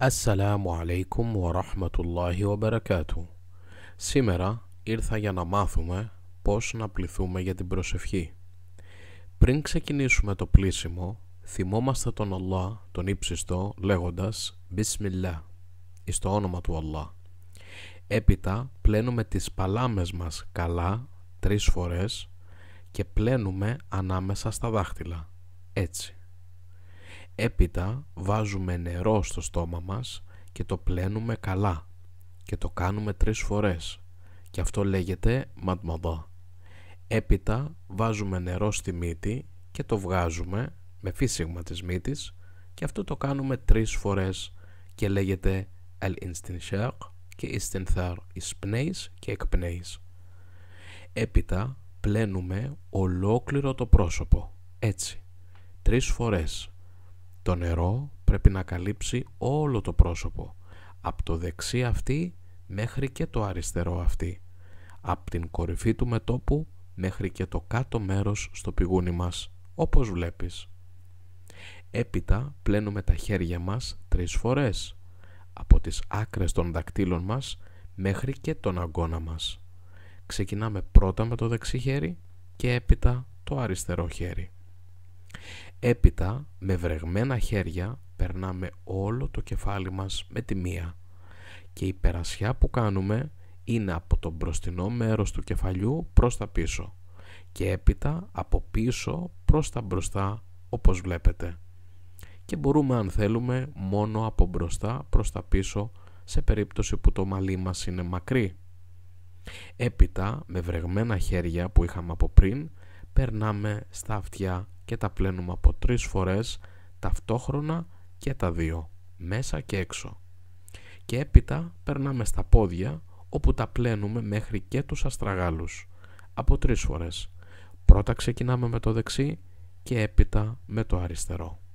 Assalamu alaikum wa rahmatullahi wa Σήμερα ήρθα για να μάθουμε πώς να πληθούμε για την προσευχή. Πριν ξεκινήσουμε το πλήσιμο, θυμόμαστε τον Αλλά, τον ύψιστο, λέγοντας Bismillah, εις το όνομα του Αλλά. Έπειτα πλένουμε τις παλάμες μας καλά τρεις φορές και πλένουμε ανάμεσα στα δάχτυλα. Έτσι. Έπειτα βάζουμε νερό στο στόμα μας και το πλένουμε καλά και το κάνουμε τρεις φορές και αυτό λέγεται ματμαδά. Έπειτα βάζουμε νερό στη μύτη και το βγάζουμε με φύσιγμα της μύτης και αυτό το κάνουμε τρεις φορές και λέγεται και istinthar, εισπνέεις και εκπνέεις. Έπειτα πλένουμε ολόκληρο το πρόσωπο, έτσι, τρεις φορές το νερό πρέπει να καλύψει όλο το πρόσωπο, από το δεξί αυτή μέχρι και το αριστερό αυτή, από την κορυφή του μετόπου μέχρι και το κάτω μέρος στο πηγούνι μας, όπως βλέπεις. Έπειτα πλένουμε τα χέρια μας τρεις φορές, από τις άκρες των δακτύλων μας μέχρι και τον αγκώνα μας. Ξεκινάμε πρώτα με το δεξί χέρι και έπειτα το αριστερό χέρι. Έπειτα, με βρεγμένα χέρια, περνάμε όλο το κεφάλι μας με τη μία και η περασιά που κάνουμε είναι από το μπροστινό μέρος του κεφαλιού προς τα πίσω και έπειτα από πίσω προς τα μπροστά όπως βλέπετε. Και μπορούμε αν θέλουμε μόνο από μπροστά προς τα πίσω σε περίπτωση που το μαλλί μας είναι μακρύ. Έπειτα με βρεγμένα χέρια που είχαμε από πριν περνάμε στα αυτιά και τα πλένουμε από τρεις φορές ταυτόχρονα και τα δύο, μέσα και έξω. Και έπειτα περνάμε στα πόδια όπου τα πλένουμε μέχρι και τους αστραγάλους, από τρεις φορές. Πρώτα ξεκινάμε με το δεξί και έπειτα με το αριστερό.